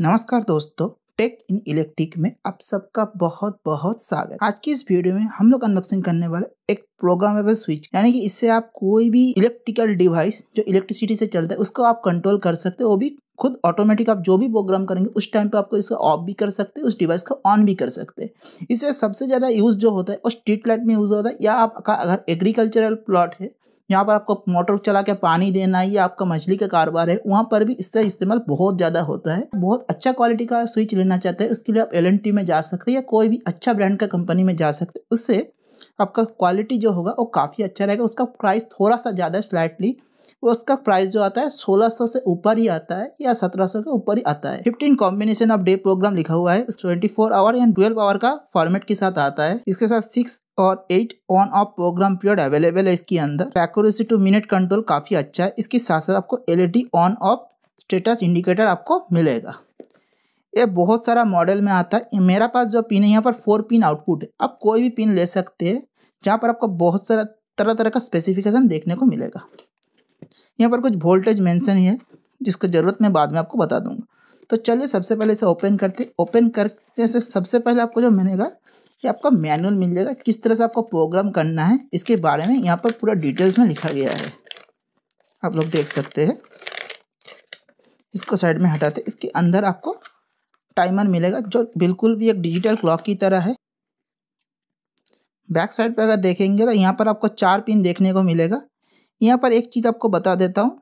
नमस्कार दोस्तों टेक इन इलेक्ट्रिक में आप सबका बहुत बहुत स्वागत आज की इस वीडियो में हम लोग अनबॉक्सिंग करने वाले एक प्रोग्रामेबल स्विच यानी कि इससे आप कोई भी इलेक्ट्रिकल डिवाइस जो इलेक्ट्रिसिटी से चलता है उसको आप कंट्रोल कर सकते हो वो भी खुद ऑटोमेटिक आप जो भी प्रोग्राम करेंगे उस टाइम पे आपको इसका ऑफ भी कर सकते हैं उस डिवाइस को ऑन भी कर सकते हैं इससे सबसे ज़्यादा यूज़ जो होता है वो स्ट्रीट लाइट में यूज़ होता है या आपका अगर एग्रीकल्चरल प्लॉट है यहाँ पर आपको मोटर चला के पानी देना ये आपका मछली का कारोबार है वहाँ पर भी इसका इस्तेमाल बहुत ज़्यादा होता है बहुत अच्छा क्वालिटी का स्विच लेना चाहते हैं उसके लिए आप एल में जा सकते हैं या कोई भी अच्छा ब्रांड का कंपनी में जा सकते उससे आपका क्वालिटी जो होगा वो काफ़ी अच्छा रहेगा उसका प्राइस थोड़ा सा ज़्यादा स्लाइटली उसका प्राइस जो आता है 1600 से ऊपर ही आता है या 1700 के ऊपर ही आता है 15 कॉम्बिनेशन ऑफ डे प्रोग्राम लिखा हुआ है 24 आवर या 12 आवर का फॉर्मेट के साथ आता है इसके साथ सिक्स और eight on off program period available है इसके अंदर एक्यूरेसी टू मिनट कंट्रोल काफी अच्छा है इसके साथ साथ आपको L on off status indicator आपको मिलेगा ये बहुत सारा मॉडल में आता है मेरा पास जो पिन है यहाँ पर फोर पिन आउटपुट है आप कोई भी पिन ले सकते हैं जहाँ पर आपको बहुत सारा तरह तरह का स्पेसिफिकेशन देखने को मिलेगा यहाँ पर कुछ वोल्टेज मेंशन ही है जिसको ज़रूरत मैं बाद में आपको बता दूंगा तो चलिए सबसे पहले इसे ओपन करते ओपन करते से सबसे पहले आपको जो मिलेगा कि आपका मैनुअल मिल जाएगा किस तरह से आपको प्रोग्राम करना है इसके बारे में यहाँ पर पूरा डिटेल्स में लिखा गया है आप लोग देख सकते हैं इसको साइड में हटाते इसके अंदर आपको टाइमर मिलेगा जो बिल्कुल भी एक डिजिटल क्लॉक की तरह है बैक साइड पर अगर देखेंगे तो यहाँ पर आपको चार पिन देखने को मिलेगा यहाँ पर एक चीज़ आपको बता देता हूँ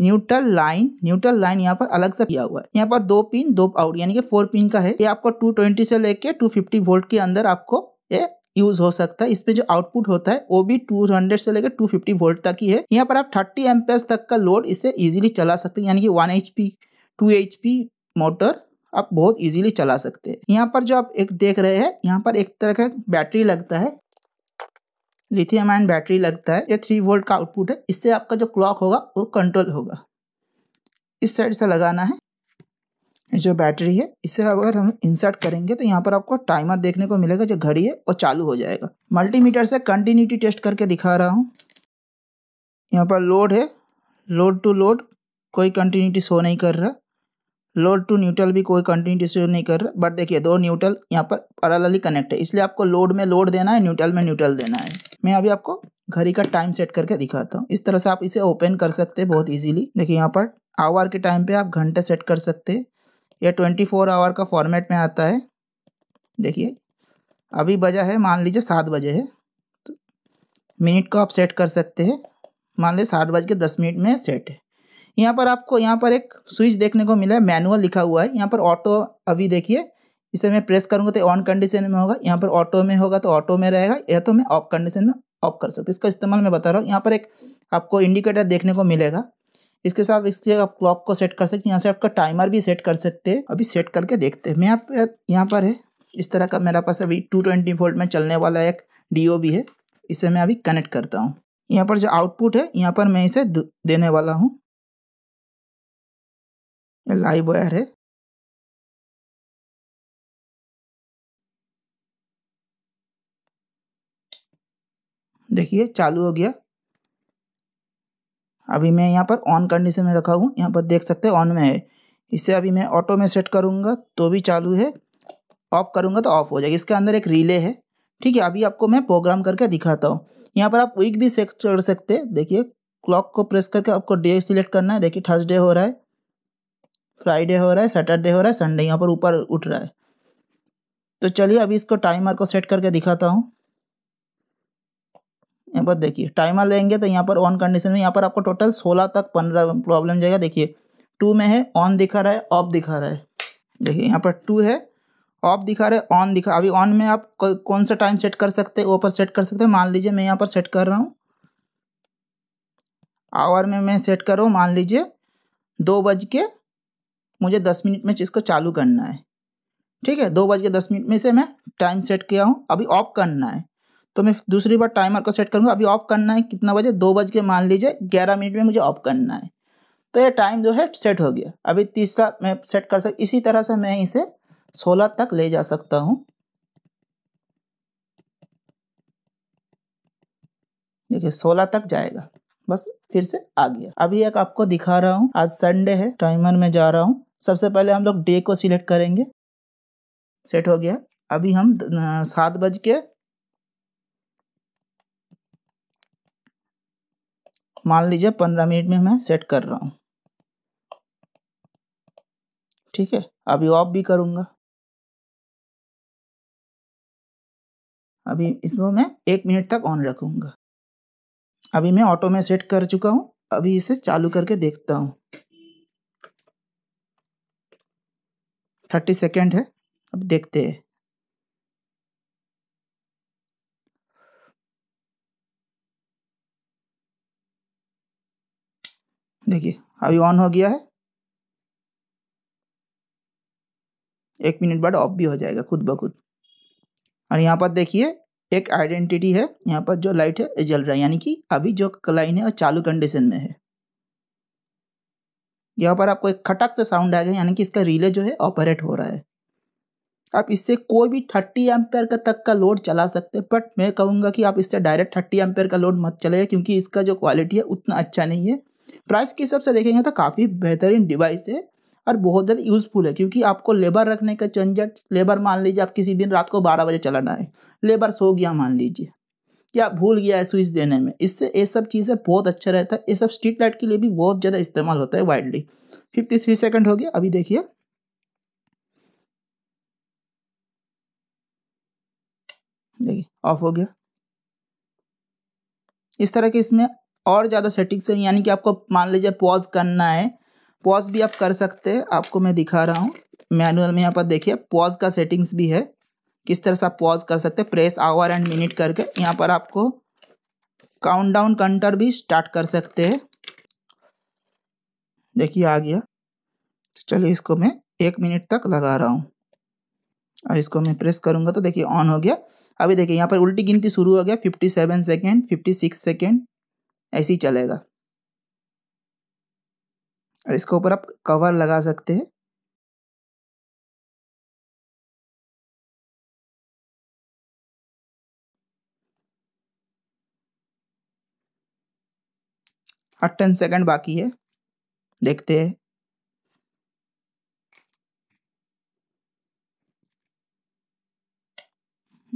न्यूट्रल लाइन न्यूट्रल लाइन यहाँ पर अलग से किया हुआ है यहाँ पर दो पिन दो आउट यानी कि फोर पिन का है ये आपको 220 से लेके 250 वोल्ट के अंदर आपको ये यूज हो सकता है इसपे जो आउटपुट होता है वो भी 200 से लेकर 250 वोल्ट तक ही है यहाँ पर आप 30 एम तक का लोड इसे इजीली चला सकते हैं यानी कि one H P to H P motor आप बहुत इजीली चला सकते हैं यहाँ पर जो आप एक देख रहे हैं यहाँ पर एक तरह का बैटरी लगता है लिथियम आयन बैटरी लगता है या थ्री वोल्ट का आउटपुट है इससे आपका जो क्लॉक होगा वो कंट्रोल होगा इस साइड से लगाना है जो बैटरी है इसे अगर हम इंसर्ट करेंगे तो यहाँ पर आपको टाइमर देखने को मिलेगा जो घड़ी है वो चालू हो जाएगा मल्टीमीटर से कंटिन्यूटी टेस्ट करके दिखा रहा हूँ यहाँ पर लोड है लोड टू लोड कोई कंटिन्यूटी शो नहीं कर रहा लोड टू न्यूट्रल भी कोई कंटिन्यूटी शो नहीं कर रहा बट देखिए दो न्यूट्रल यहाँ पर अलग कनेक्ट है इसलिए आपको लोड में लोड देना है न्यूट्रल में न्यूट्रल देना है मैं अभी आपको घड़ी का टाइम सेट करके दिखाता हूँ इस तरह से आप इसे ओपन कर सकते हैं बहुत इजीली देखिए यहाँ पर आवर के टाइम पे आप घंटे सेट कर सकते हैं यह ट्वेंटी फोर आवर का फॉर्मेट में आता है देखिए अभी बजा है मान लीजिए सात बजे है तो मिनट को आप सेट कर सकते हैं मान लीजिए सात बज के दस मिनट में सेट है यहाँ पर आपको यहाँ पर एक स्विच देखने को मिला है मैनुअल लिखा हुआ है यहाँ पर ऑटो अभी देखिए इसे मैं प्रेस करूंगा तो ऑन कंडीशन में होगा यहाँ पर ऑटो में होगा तो ऑटो में रहेगा या तो मैं ऑफ कंडीशन में ऑफ कर सकता इसका इस्तेमाल मैं बता रहा हूँ यहाँ पर एक आपको इंडिकेटर देखने को मिलेगा इसके साथ इससे आप क्लॉक को सेट कर सकते हैं यहाँ से आपका टाइमर भी सेट कर सकते हैं अभी सेट करके देखते हैं मैं आप यहाँ पर है इस तरह का मेरा पास अभी टू ट्वेंटी वोल्ट में चलने वाला एक डी भी है इसे मैं अभी कनेक्ट करता हूँ यहाँ पर जो आउटपुट है यहाँ पर मैं इसे देने वाला हूँ लाइव वायर है देखिए चालू हो गया अभी मैं यहाँ पर ऑन कंडीशन में रखा हूँ यहाँ पर देख सकते हैं ऑन में है इसे अभी मैं ऑटो में सेट करूँगा तो भी चालू है ऑफ करूँगा तो ऑफ हो जाएगा इसके अंदर एक रिले है ठीक है अभी आपको मैं प्रोग्राम करके दिखाता हूँ यहाँ पर आप वीक भी सेट कर सकते हैं देखिए क्लॉक को प्रेस करके आपको डे सिलेक्ट करना है देखिए थर्सडे हो रहा है फ्राइडे हो रहा है सैटरडे हो रहा है संडे यहाँ पर ऊपर उठ रहा है तो चलिए अभी इसको टाइमर को सेट करके दिखाता हूँ यहाँ पर देखिए टाइमर लेंगे तो यहाँ पर ऑन कंडीशन में यहाँ पर आपको टोटल सोलह तक पंद्रह प्रॉब्लम जाएगा देखिए टू में है ऑन दिखा रहा है ऑफ दिखा रहा है देखिए यहाँ पर टू है ऑफ दिखा रहा है ऑन दिखा अभी ऑन में आप कौन सा टाइम सेट कर सकते हैं ऊपर सेट कर सकते हैं मान लीजिए मैं यहाँ पर सेट कर रहा हूँ आवर में मैं सेट कर रहा हूँ मान लीजिए दो बज के मुझे दस मिनट में इसको चालू करना है ठीक है दो बज के दस मिनट में से मैं टाइम सेट किया हूँ अभी ऑफ करना है तो मैं दूसरी बार टाइमर को सेट करूँगा अभी ऑफ करना है कितना बजे दो बज के मान लीजिए ग्यारह मिनट में मुझे ऑफ करना है तो ये टाइम जो है सेट हो गया अभी तीसरा मैं सेट कर सकता इसी तरह से मैं इसे सोलह तक ले जा सकता हूँ देखिए सोलह तक जाएगा बस फिर से आ गया अभी एक आपको दिखा रहा हूँ आज संडे है टाइमर में जा रहा हूँ सबसे पहले हम लोग डे को सिलेक्ट करेंगे सेट हो गया अभी हम सात बज के मान लीजिए पंद्रह मिनट में मैं सेट कर रहा हूँ ठीक है अभी ऑफ भी करूँगा अभी इसको मैं एक मिनट तक ऑन रखूँगा अभी मैं ऑटो में सेट कर चुका हूँ अभी इसे चालू करके देखता हूँ थर्टी सेकेंड है अब देखते हैं देखिए अभी ऑन हो गया है एक मिनट बाद ऑफ भी हो जाएगा खुद ब खुद और यहाँ पर देखिए एक आइडेंटिटी है यहाँ पर जो लाइट है जल रहा है यानी कि अभी जो लाइन है वो चालू कंडीशन में है यहाँ पर आपको एक खटक से साउंड आएगा यानी कि इसका रिले जो है ऑपरेट हो रहा है आप इससे कोई भी थर्टी एम्पेयर का तक का लोड चला सकते हैं बट मैं कहूँगा कि आप इससे डायरेक्ट थर्टी एम्पेयर का लोड मत चलाइए क्योंकि इसका जो क्वालिटी है उतना अच्छा नहीं है प्राइस के हिसाब से देखेंगे तो काफ़ी बेहतरीन डिवाइस है और बहुत ज़्यादा यूज़फुल है क्योंकि आपको लेबर रखने का झंझट लेबर मान लीजिए आप किसी दिन रात को बारह बजे चलाना है लेबर सो गया मान लीजिए या भूल गया है स्विच देने में इससे ये सब चीज़ें बहुत अच्छा रहता है ये सब स्ट्रीट लाइट के लिए भी बहुत ज़्यादा इस्तेमाल होता है वाइडली फिफ्टी थ्री हो गया अभी देखिए देखिए ऑफ हो गया इस तरह के इसमें और ज़्यादा सेटिंग्स से, यानी कि आपको मान लीजिए पॉज करना है पॉज भी आप कर सकते हैं आपको मैं दिखा रहा हूँ मैनुअल में यहाँ पर देखिए पॉज का सेटिंग्स भी है किस तरह से आप पॉज कर सकते हैं प्रेस आवर एंड मिनट करके यहाँ पर आपको काउंट डाउन काउंटर भी स्टार्ट कर सकते हैं देखिए आ गया तो चलिए इसको मैं एक मिनट तक लगा रहा हूँ और इसको मैं प्रेस करूँगा तो देखिए ऑन हो गया अभी देखिए यहाँ पर उल्टी गिनती शुरू हो गया fifty seven second fifty six second ऐसे ही चलेगा और इसके ऊपर आप कवर लगा सकते हैं अट्ठन सेकंड बाकी है देखते हैं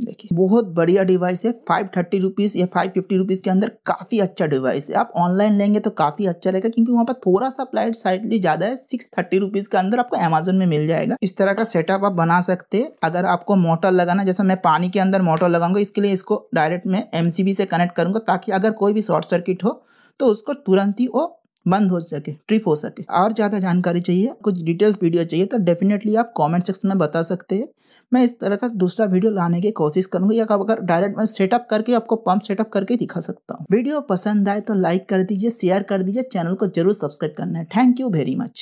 देखिए बहुत बढ़िया डिवाइस है फाइव थर्टी रुपीज़ या फाइव फिफ्टी रुपीज़ के अंदर काफ़ी अच्छा डिवाइस है आप ऑनलाइन लेंगे तो काफ़ी अच्छा रहेगा क्योंकि वहाँ पर थोड़ा सा प्लाइट साइडली ज़्यादा है सिक्स थर्टी रुपीज़ के अंदर आपको अमेजोन में मिल जाएगा इस तरह का सेटअप आप बना सकते हैं अगर आपको मोटर लगाना जैसा मैं पानी के अंदर मोटर लगाऊंगा इसके लिए इसको डायरेक्ट मैं एम से कनेक्ट करूँगा ताकि अगर कोई भी शॉर्ट सर्किट हो तो उसको तुरंत ही वो बंद हो सके ट्रिप हो सके और ज़्यादा जानकारी चाहिए कुछ डिटेल्स वीडियो चाहिए तो डेफिनेटली आप कमेंट सेक्शन में बता सकते हैं मैं इस तरह का दूसरा वीडियो लाने की कोशिश करूंगा या अगर डायरेक्ट मैं सेटअप करके आपको पंप सेटअप करके दिखा सकता हूँ वीडियो पसंद आए तो लाइक कर दीजिए शेयर कर दीजिए चैनल को जरूर सब्सक्राइब करना है थैंक यू वेरी मच